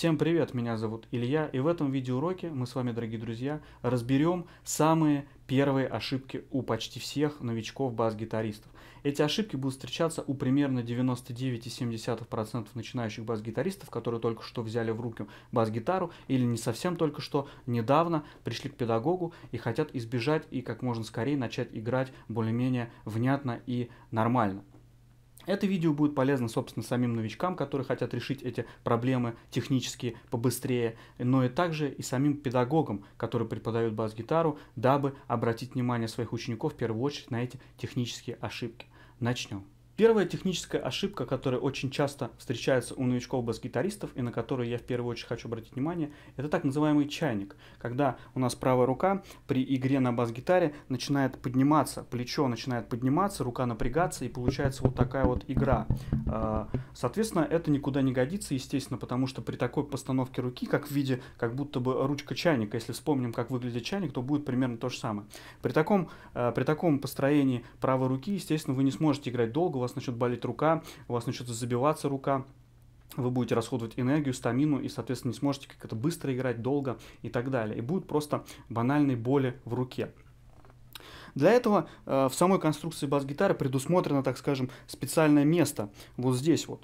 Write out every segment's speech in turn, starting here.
Всем привет, меня зовут Илья, и в этом видеоуроке мы с вами, дорогие друзья, разберем самые первые ошибки у почти всех новичков бас-гитаристов. Эти ошибки будут встречаться у примерно 99,7% начинающих бас-гитаристов, которые только что взяли в руки бас-гитару или не совсем только что, недавно пришли к педагогу и хотят избежать и как можно скорее начать играть более-менее внятно и нормально. Это видео будет полезно, собственно, самим новичкам, которые хотят решить эти проблемы технические побыстрее, но и также и самим педагогам, которые преподают бас-гитару, дабы обратить внимание своих учеников в первую очередь на эти технические ошибки. Начнем. Первая техническая ошибка, которая очень часто встречается у новичков-бас-гитаристов и на которую я в первую очередь хочу обратить внимание, это так называемый чайник, когда у нас правая рука при игре на бас-гитаре начинает подниматься, плечо начинает подниматься, рука напрягаться и получается вот такая вот игра. А, соответственно, это никуда не годится, естественно, потому что при такой постановке руки, как в виде, как будто бы ручка чайника, если вспомним, как выглядит чайник, то будет примерно то же самое. При таком, а, при таком построении правой руки, естественно, вы не сможете играть долго, у вас вас начнет болеть рука, у вас начнет забиваться рука, вы будете расходовать энергию, стамину и, соответственно, не сможете как то быстро играть, долго и так далее. И будут просто банальные боли в руке. Для этого э, в самой конструкции бас-гитары предусмотрено, так скажем, специальное место, вот здесь вот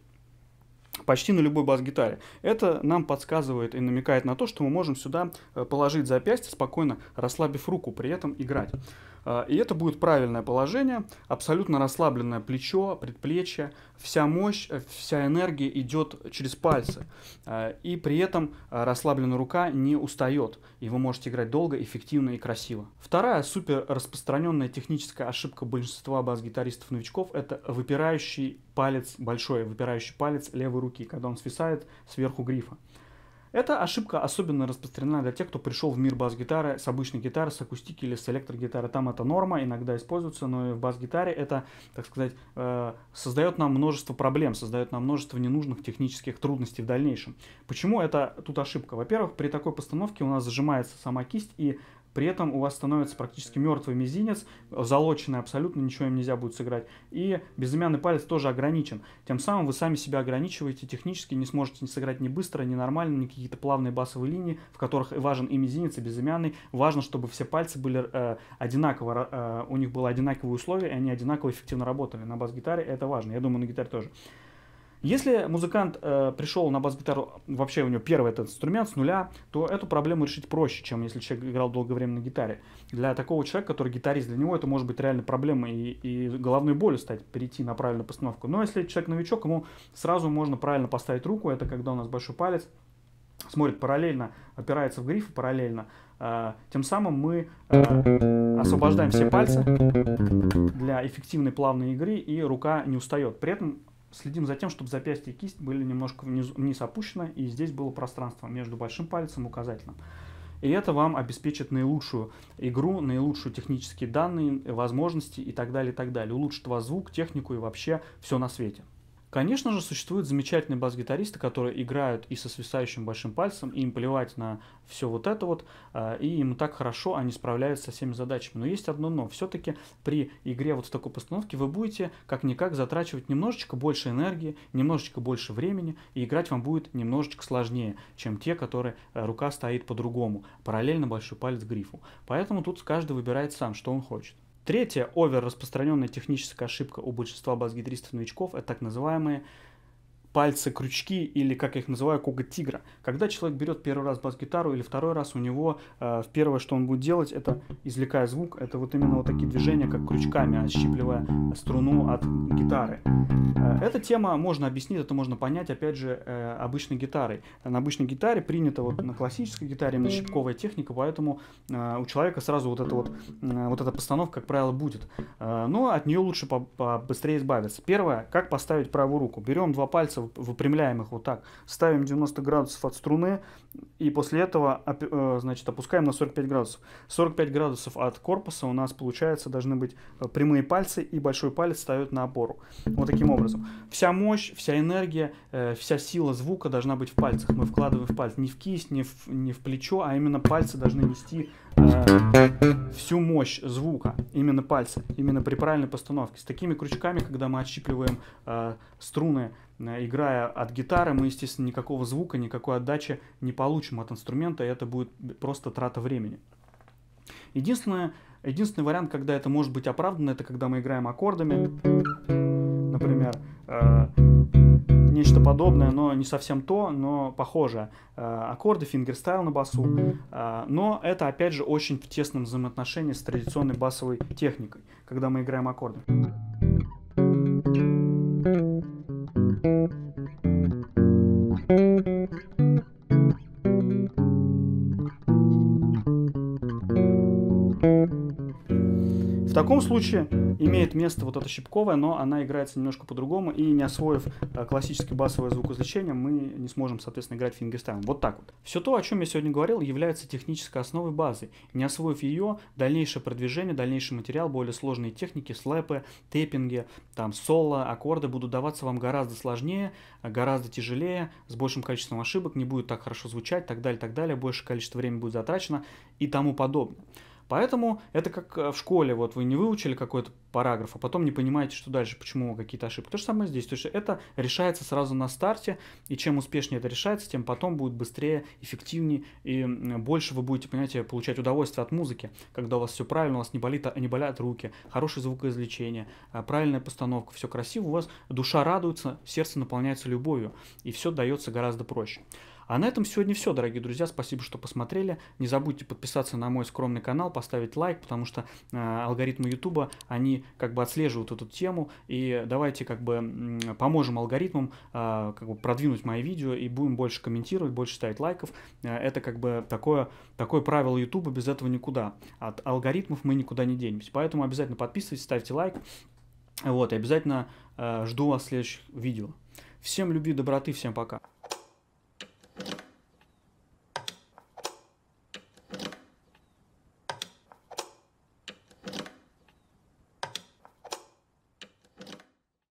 почти на любой бас-гитаре. Это нам подсказывает и намекает на то, что мы можем сюда э, положить запястье, спокойно расслабив руку, при этом играть. Э, и это будет правильное положение, абсолютно расслабленное плечо, предплечье, вся мощь, э, вся энергия идет через пальцы. И при этом расслабленная рука не устает, и вы можете играть долго, эффективно и красиво. Вторая супер распространенная техническая ошибка большинства бас-гитаристов-новичков – это выпирающий палец большой, выпирающий палец левой руки, когда он свисает сверху грифа. Эта ошибка особенно распространена для тех, кто пришел в мир бас-гитары с обычной гитары, с акустики или с электрогитары. Там это норма, иногда используется, но и в бас-гитаре это, так сказать, э, создает нам множество проблем, создает нам множество ненужных технических трудностей в дальнейшем. Почему это тут ошибка? Во-первых, при такой постановке у нас зажимается сама кисть, и при этом у вас становится практически мертвый мизинец, залоченный абсолютно, ничего им нельзя будет сыграть. И безымянный палец тоже ограничен. Тем самым вы сами себя ограничиваете технически, не сможете не сыграть ни быстро, ни нормально, ни какие-то плавные басовые линии, в которых важен и мизинец, и безымянный. Важно, чтобы все пальцы были э, одинаково, э, у них было одинаковые условия, и они одинаково эффективно работали. На бас-гитаре это важно, я думаю, на гитаре тоже. Если музыкант э, пришел на бас-гитару, вообще у него первый этот инструмент с нуля, то эту проблему решить проще, чем если человек играл долгое время на гитаре. Для такого человека, который гитарист, для него это может быть реально проблемой и, и головной болью стать, перейти на правильную постановку. Но если человек новичок, ему сразу можно правильно поставить руку, это когда у нас большой палец, смотрит параллельно, опирается в гриф параллельно. Э, тем самым мы э, освобождаем все пальцы для эффективной плавной игры, и рука не устает. При этом следим за тем, чтобы запястье и кисть были немножко вниз, вниз опущены, и здесь было пространство между большим пальцем и указательным. И это вам обеспечит наилучшую игру, наилучшие технические данные, возможности и так далее, и так далее. Улучшит вас звук, технику и вообще все на свете. Конечно же, существуют замечательные бас-гитаристы, которые играют и со свисающим большим пальцем, и им плевать на все вот это вот, а, и им так хорошо они справляются со всеми задачами. Но есть одно но. Все-таки при игре вот в такой постановке вы будете как-никак затрачивать немножечко больше энергии, немножечко больше времени, и играть вам будет немножечко сложнее, чем те, которые э, рука стоит по-другому, параллельно большой палец грифу. Поэтому тут каждый выбирает сам, что он хочет. Третья, овер распространенная техническая ошибка у большинства бас-гитаристов-новичков, это так называемые пальцы крючки или, как я их называю, коготь тигра. Когда человек берет первый раз бас-гитару или второй раз, у него э, первое, что он будет делать, это, извлекая звук, это вот именно вот такие движения, как крючками, отщипливая струну от гитары. Э, эта тема можно объяснить, это можно понять, опять же, э, обычной гитарой. На обычной гитаре принято, вот на классической гитаре именно щипковая техника, поэтому э, у человека сразу вот это вот, э, вот эта постановка, как правило, будет. Э, но от нее лучше побыстрее избавиться. Первое, как поставить правую руку. Берем два пальца выпрямляем их вот так, ставим 90 градусов от струны и после этого, э, значит, опускаем на 45 градусов. 45 градусов от корпуса у нас, получается, должны быть э, прямые пальцы и большой палец ставят на опору. Вот таким образом. Вся мощь, вся энергия, э, вся сила звука должна быть в пальцах. Мы вкладываем в пальцы, не в кисть, не в, не в плечо, а именно пальцы должны нести Э, всю мощь звука именно пальцы именно при правильной постановке. С такими крючками, когда мы отщипливаем э, струны, э, играя от гитары, мы, естественно, никакого звука, никакой отдачи не получим от инструмента, и это будет просто трата времени. Единственное, единственный вариант, когда это может быть оправдано, это когда мы играем аккордами, например, э, нечто подобное, но не совсем то, но похоже. Э, аккорды, фингерстайл на басу, э, но это опять же очень в тесном взаимоотношении с традиционной басовой техникой, когда мы играем аккорды. В таком случае имеет место вот эта щипковая, но она играется немножко по-другому, и не освоив э, классическое басовое звукоизвлечение, мы не сможем, соответственно, играть фингерстайлом. Вот так вот. Все то, о чем я сегодня говорил, является технической основой базы. Не освоив ее, дальнейшее продвижение, дальнейший материал, более сложные техники, слэпы, тейпинги, там соло, аккорды будут даваться вам гораздо сложнее, э, гораздо тяжелее, с большим количеством ошибок, не будет так хорошо звучать, так далее, так далее, больше количество времени будет затрачено и тому подобное. Поэтому это как э, в школе, вот вы не выучили какой-то параграф, а потом не понимаете, что дальше, почему какие-то ошибки. То же самое здесь. То есть это решается сразу на старте, и чем успешнее это решается, тем потом будет быстрее, эффективнее, и больше вы будете, понимаете, получать удовольствие от музыки, когда у вас все правильно, у вас не, болит, а, не болят руки, хорошее звукоизвлечение, а, правильная постановка, все красиво, у вас душа радуется, сердце наполняется любовью, и все дается гораздо проще. А на этом сегодня все, дорогие друзья. Спасибо, что посмотрели. Не забудьте подписаться на мой скромный канал, поставить лайк, потому что э, алгоритмы YouTube, они как бы отслеживают эту тему. И давайте как бы поможем алгоритмам э, как бы продвинуть мои видео и будем больше комментировать, больше ставить лайков. Э, это как бы такое, такое правило YouTube, без этого никуда. От алгоритмов мы никуда не денемся. Поэтому обязательно подписывайтесь, ставьте лайк. Вот, и обязательно э, жду вас в следующих видео. Всем любви, доброты, всем пока.